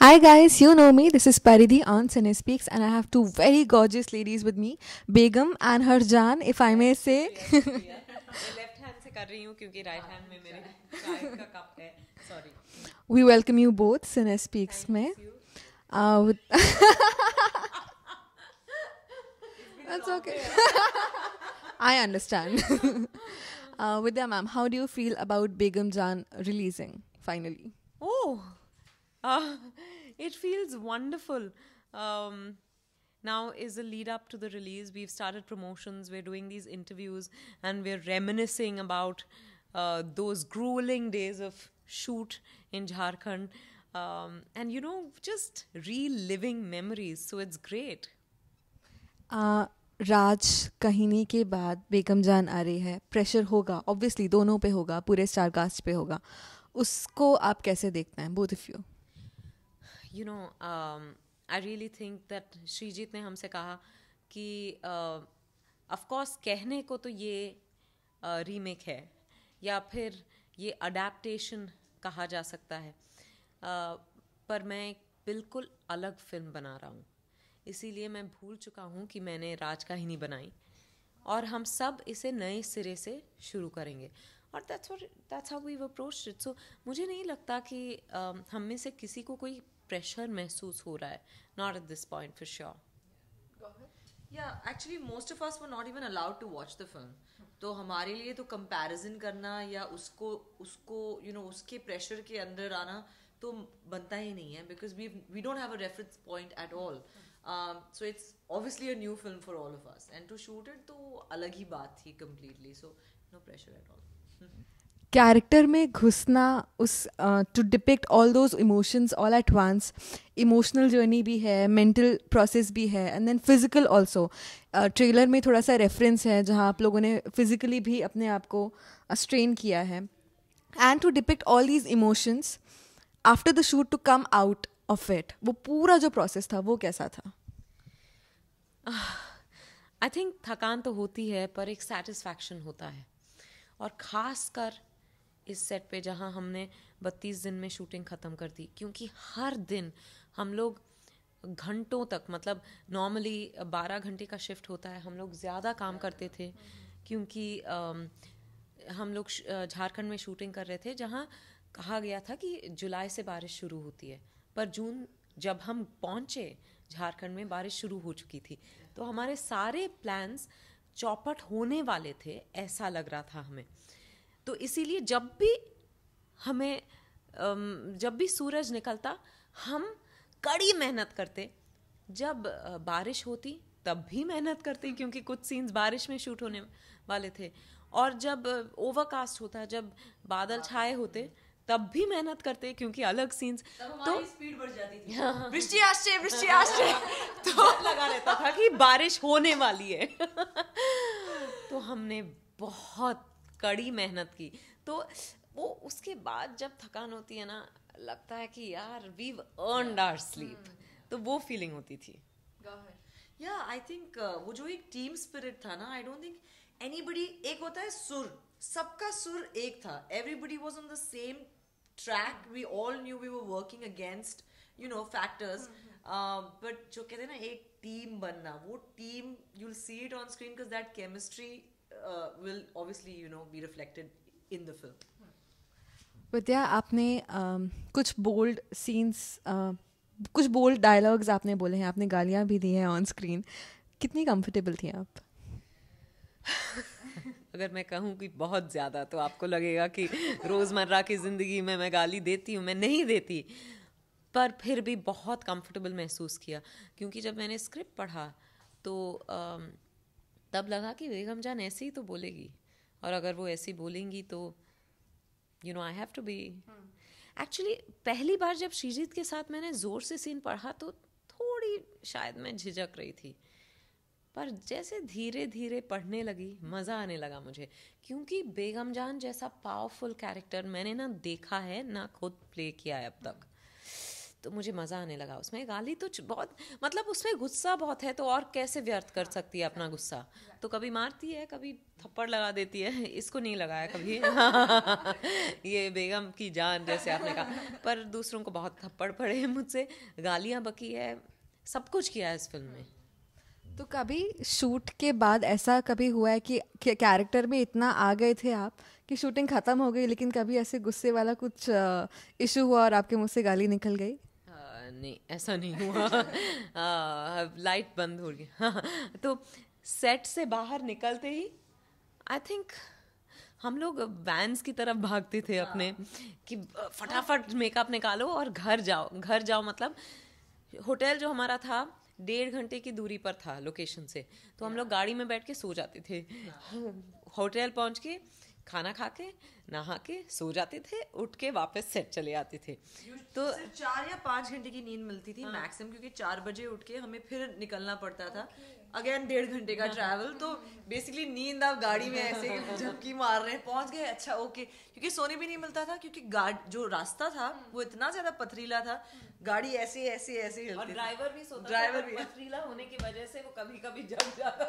Hi guys, you know me. This is Paridhi on speaks, and I have two very gorgeous ladies with me, Begum and her if I may say. We welcome you both कर रही हूँ क्योंकि That's okay. I understand. uh, them, ma'am, how do you feel about Begum Jan releasing finally? Oh, uh, it feels wonderful. Um, now is the lead up to the release. We've started promotions, we're doing these interviews, and we're reminiscing about uh, those grueling days of shoot in Jharkhand. Um, and you know, just reliving memories. So it's great. Uh, राज कहानी के बाद बेगम जान आ रही है pressure होगा obviously दोनों पे होगा पूरे स्टारकास्ट पे होगा उसको आप कैसे देखते हैं both of you you know I really think that Srijit ने हमसे कहा कि ऑफकोर्स uh, कहने को तो ये रीमेक uh, है या फिर ये अडेप्टेशन कहा जा सकता है uh, पर मैं बिल्कुल अलग फिल्म बना रहा हूँ इसीलिए मैं भूल चुका हूँ कि मैंने राज कहानी बनाई और हम सब इसे नए सिरे से शुरू करेंगे और that's that's how we approach it so मुझे नहीं लगता कि uh, हम में से किसी को कोई प्रेशर महसूस हो रहा है not at this point for sure या actually most of us were not even allowed to watch the film तो हमारे लिए तो कंपैरिजन करना या उसको उसको यू you नो know, उसके प्रेशर के अंदर आना तो बनता ही नहीं है because we we don't have a reference point at all so it's obviously a new film for all of us and to shoot it तो अलग ही बात थी completely so no pressure at all character में घुसना उस to depict all those emotions all at once emotional journey भी है मेंटल प्रोसेस भी है and then physical also trailer में थोड़ा सा रेफरेंस है जहाँ आप लोगों ने फिजिकली भी अपने आप को स्ट्रेन किया है and to depict all these emotions after the shoot to come out of it वो पूरा जो प्रोसेस था वो कैसा था आई थिंक थकान तो होती है पर एक सेटिस्फैक्शन होता है और ख़ास कर इस सेट पे जहाँ हमने बत्तीस दिन में शूटिंग ख़त्म कर दी क्योंकि हर दिन हम लोग घंटों तक मतलब नॉर्मली बारह घंटे का शिफ्ट होता है हम लोग ज़्यादा काम करते थे क्योंकि हम लोग झारखंड में शूटिंग कर रहे थे जहाँ कहा गया था कि जुलाई से बारिश शुरू होती है पर जून जब हम पहुँचे झारखंड में बारिश शुरू हो चुकी थी तो हमारे सारे प्लान्स चौपट होने वाले थे ऐसा लग रहा था हमें तो इसीलिए जब भी हमें जब भी सूरज निकलता हम कड़ी मेहनत करते जब बारिश होती तब भी मेहनत करते क्योंकि कुछ सीन्स बारिश में शूट होने वाले थे और जब ओवरकास्ट होता जब बादल हाँ। छाए होते तब भी मेहनत करते क्योंकि अलग सीन्स तो स्पीड बढ़ जाती थी हाँ। वृष्टि आश्चर्य वृष्टि आश्चर्य तो लगा रहता था कि बारिश होने वाली है तो हमने बहुत कड़ी मेहनत की तो वो उसके बाद जब थकान होती है ना लगता है कि यार वी अर्नड आर स्लीप तो वो फीलिंग होती थी या आई थिंक वो जो एक टीम स्पिरिट था ना आई डोंट थिंक एनीबडी एक होता है सुर सबका सुर एक था everybody was on the same track we all knew we were working against you know factors but जो कहते हैं ना एक टीम बनना वो team you'll see it on screen because that chemistry uh, will obviously you know be reflected in the film. Vidya आपने um, कुछ bold scenes uh, कुछ बोल्ड डायलॉग्स आपने बोले हैं आपने गालियाँ भी दी हैं ऑन स्क्रीन कितनी कंफर्टेबल थी आप अगर मैं कहूँ कि बहुत ज़्यादा तो आपको लगेगा कि रोज़मर्रा की ज़िंदगी में मैं गाली देती हूँ मैं नहीं देती पर फिर भी बहुत कंफर्टेबल महसूस किया क्योंकि जब मैंने स्क्रिप्ट पढ़ा तो uh, तब लगा कि बेगम जान ऐसे ही तो बोलेगी और अगर वो ऐसी बोलेंगी तो you know I have to be actually पहली बार जब श्रीजीत के साथ मैंने ज़ोर से सीन पढ़ा तो थोड़ी शायद मैं झिझक रही थी पर जैसे धीरे धीरे पढ़ने लगी मज़ा आने लगा मुझे क्योंकि बेगम जान जैसा पावरफुल कैरेक्टर मैंने ना देखा है ना खुद प्ले किया है अब तक तो मुझे मज़ा आने लगा उसमें गाली तो बहुत मतलब उसमें गुस्सा बहुत है तो और कैसे व्यर्थ कर सकती है अपना गुस्सा तो कभी मारती है कभी थप्पड़ लगा देती है इसको नहीं लगाया कभी ये बेगम की जान जैसे आपने कहा पर दूसरों को बहुत थप्पड़ पड़े मुझसे गालियाँ बकी है सब कुछ किया है इस फिल्म में तो कभी शूट के बाद ऐसा कभी हुआ है कि कैरेक्टर में इतना आ गए थे आप कि शूटिंग ख़त्म हो गई लेकिन कभी ऐसे गुस्से वाला कुछ इशू हुआ और आपके मुंह से गाली निकल गई नहीं ऐसा नहीं हुआ लाइट हाँ, बंद हो गई हाँ तो सेट से बाहर निकलते ही आई थिंक हम लोग बैंस की तरफ भागते थे अपने हाँ। कि फटाफट मेकअप निकालो और घर जाओ घर जाओ मतलब होटल जो हमारा था डेढ़ घंटे की दूरी पर था लोकेशन से तो हम लोग गाड़ी में बैठ के सो जाते थे होटल हाँ। पहुंच के खाना खा के नहा के सो जाते थे उठ के वापस सेट चले आते थे तो चार या पाँच घंटे की नींद मिलती थी हाँ। क्योंकि चार बजे उठ के हमें फिर निकलना पड़ता था अगेन डेढ़ घंटे का ट्रैवल तो बेसिकली नींद आप गाड़ी में ऐसे झपकी मार रहे हैं पहुंच गए अच्छा ओके क्योंकि सोने भी नहीं मिलता था क्योंकि जो रास्ता था हाँ। वो इतना ज्यादा पथरीला था गाड़ी ऐसे ऐसे ऐसे और ड्राइवर भी सोता ड्राइवर भी पथरीला होने की वजह से वो कभी कभी जम जाता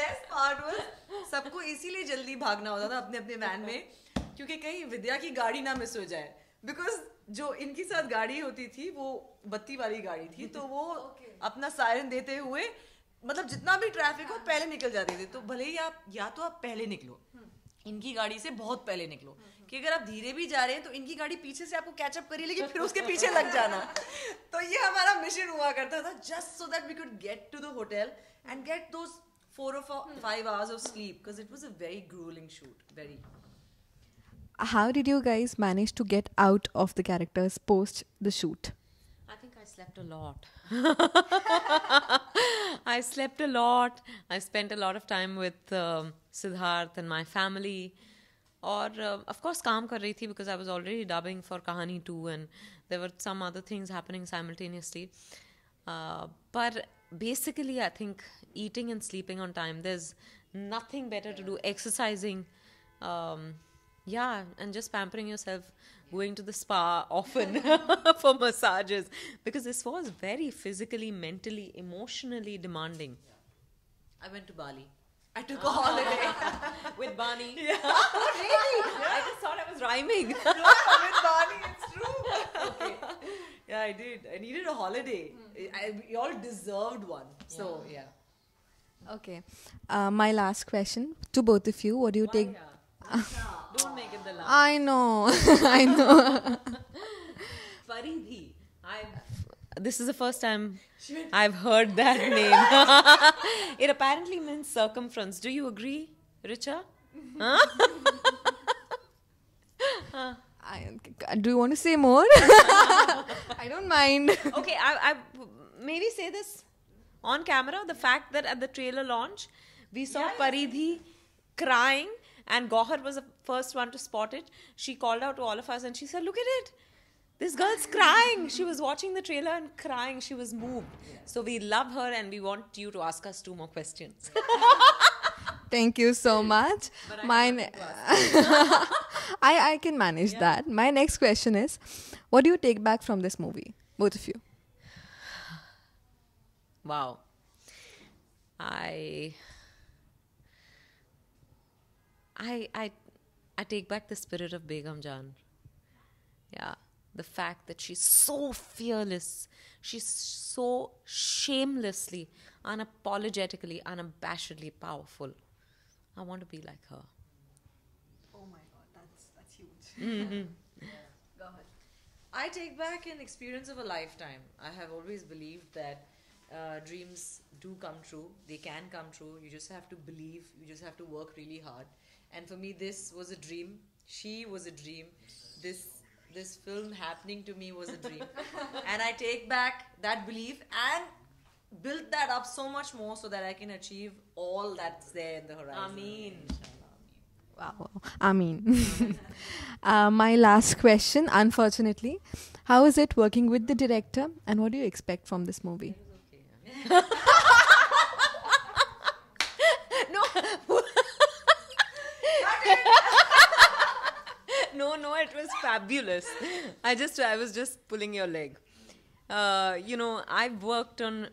बेस्ट पार्ट सबको इसीलिए जल्दी भागना होता था अपने अपने अपने वैन में क्योंकि कहीं विद्या की गाड़ी ना मिस हो जाए बिकॉज जो इनके साथ गाड़ी होती थी वो बत्ती वाली गाड़ी थी तो वो okay. अपना सायरन देते हुए मतलब जितना भी ट्रैफिक हो हाँ। पहले निकल जाते थे तो भले ही आप या तो आप पहले निकलो हम्म। इनकी गाड़ी से बहुत पहले निकलो हम्म, हम्म। कि अगर आप धीरे भी जा रहे हैं तो इनकी गाड़ी पीछे से आपको कैचअप करिए लेकिन फिर उसके पीछे लग जाना तो ये हमारा मिशन हुआ करता था just so that we could get to the hotel and get दोस्त four or four, hmm. five hours of sleep because it was a very grueling shoot. Very. How did you guys manage to get out of the characters post the shoot? I think I slept a lot. I slept a lot. I spent a lot of time with um, Siddharth and my family. और of course काम कर रही थी because I was already dubbing for Kahaani two and there were some other things happening simultaneously But basically, I think eating and sleeping on time. There's nothing better yeah. to do. Exercising. Um, yeah, and just pampering yourself, going to the spa often for massages because this was very physically, mentally, emotionally demanding. Yeah. I went to Bali. I took oh. a holiday with Barney. Yeah. oh, really? Yeah. I just thought I was rhyming. no, with Barney, it's true. okay yeah, I did. I needed a holiday. Mm. I, we all deserved one. Yeah. So, yeah. Okay. Uh, my last question to both of you. What do you Why take? Yeah. Don't make it the last. I know. I know. Faridhi. this is the first time Should. I've heard that name. it apparently means circumference. Do you agree, Richa? Huh? huh. I, do you want to say more? I don't mind. okay, I, I maybe say this on camera. The fact that at the trailer launch, we saw yeah, Paridhi crying, and Gohar was the first one to spot it. She called out to all of us, and she said, "Look at it." This girl's crying. She was watching the trailer and crying. She was moved. So we love her and we want you to ask us two more questions. Thank you so much. Mine, I, I can manage yeah. that. My next question is what do you take back from this movie? Both of you. Wow. I. I, I I take back the spirit of Begum Jan. Yeah. The fact that she's so fearless. She's so shamelessly, unapologetically, unabashedly powerful. I want to be like her. Oh my God, that's that's huge. Mm-hmm. yeah. Go ahead. I take back an experience of a lifetime. I have always believed that uh, dreams do come true. They can come true. You just have to believe. You just have to work really hard. And for me, this was a dream. She was a dream. This this film happening to me was a dream. and I take back that belief and build that up so much more so that I can achieve all that's there in the horizon. I mean. Wow. I uh, my last question, unfortunately. How is it working with the director and what do you expect from this movie? no. no, no, it was fabulous. I just, I was just pulling your leg. Uh, you know, I've worked on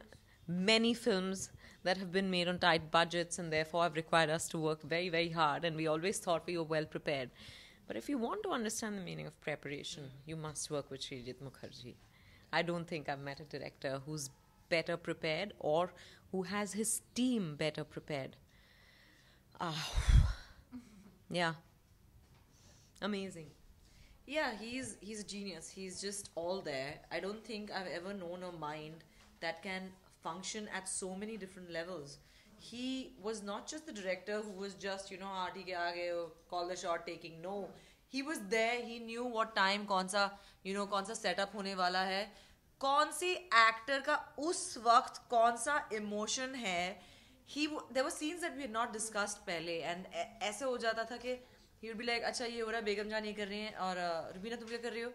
many films that have been made on tight budgets and therefore have required us to work very, very hard. And we always thought we were well prepared. But if you want to understand the meaning of preparation, you must work with Srijit Mukherjee. I don't think I've met a director who's better prepared or who has his team better prepared. Oh, yeah. Amazing. Yeah, he's he's a genius. He's just all there. I don't think I've ever known a mind that can function at so many different levels. He was not just the director who was just, you know, ke aage, call the shot taking. No, he was there. He knew what time, कौन सा, you know, कौन सा setup होने वाला है. कौन सी actor का उस वक्त कौन सा इमोशन है ही there were scenes that we not discussed पहले एंड ऐसे हो जाता था कि ही वुड बी लाइक अच्छा ये हो रहा है बेगम जान ये कर रही हैं और रुबीना तुम क्या कर रही हो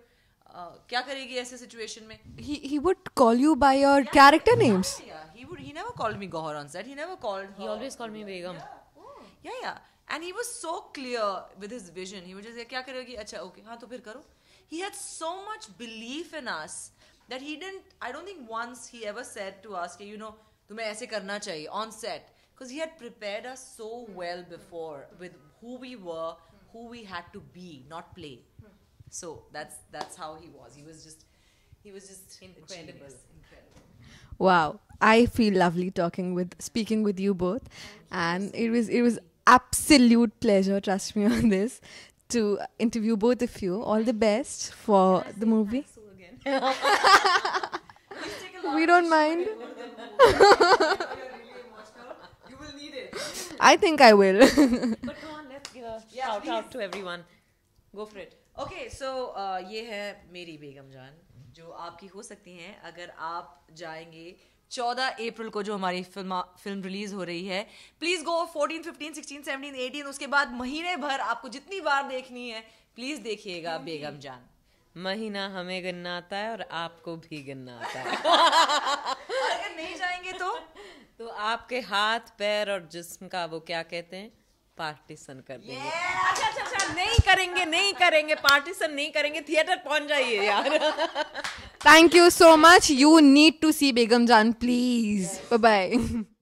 क्या करेगी ऐसे सिचुएशन में he he would call you by your character names he would he never called me Gauhar on set he never called he always called me Begum yeah yeah and he was so clear with his vision he would just क्या करेगी अच्छा okay हां तो फिर करो he had so much belief in us that he didn't I don't think once he ever said to अस कि you know तुम्हें ऐसे करना चाहिए on set because he had prepared us so well before with who we were who we had to be not play So that's that's how he was. He was just he was just incredible. incredible. Wow. I feel lovely talking with speaking with you both. And it was it was absolute pleasure, trust me on this, to interview both of you. All the best for the movie. we don't mind. I think I will. but come on, let's give a shout out to everyone. Go for it. Okay so uh, ये है मेरी बेगम जान जो आपकी हो सकती हैं अगर आप जाएंगे चौदह अप्रैल को जो हमारी फिल्म फिल्म रिलीज हो रही है please go fourteen fifteen sixteen seventeen eighteen उसके बाद महीने भर आपको जितनी बार देखनी है प्लीज देखिएगा हम्म। बेगम जान महीना हमें गन्ना आता है और आपको भी गन्ना आता है अगर नहीं जाएंगे तो तो आपके हाथ पैर और जिस्म का वो क्या कहते हैं पार्टीशन कर देंगे अच्छा अच्छा अच्छा नहीं करेंगे नहीं करेंगे पार्टीशन नहीं करेंगे थिएटर पहुंच जाइए यार thank you so much you need to see Begum Jaan please bye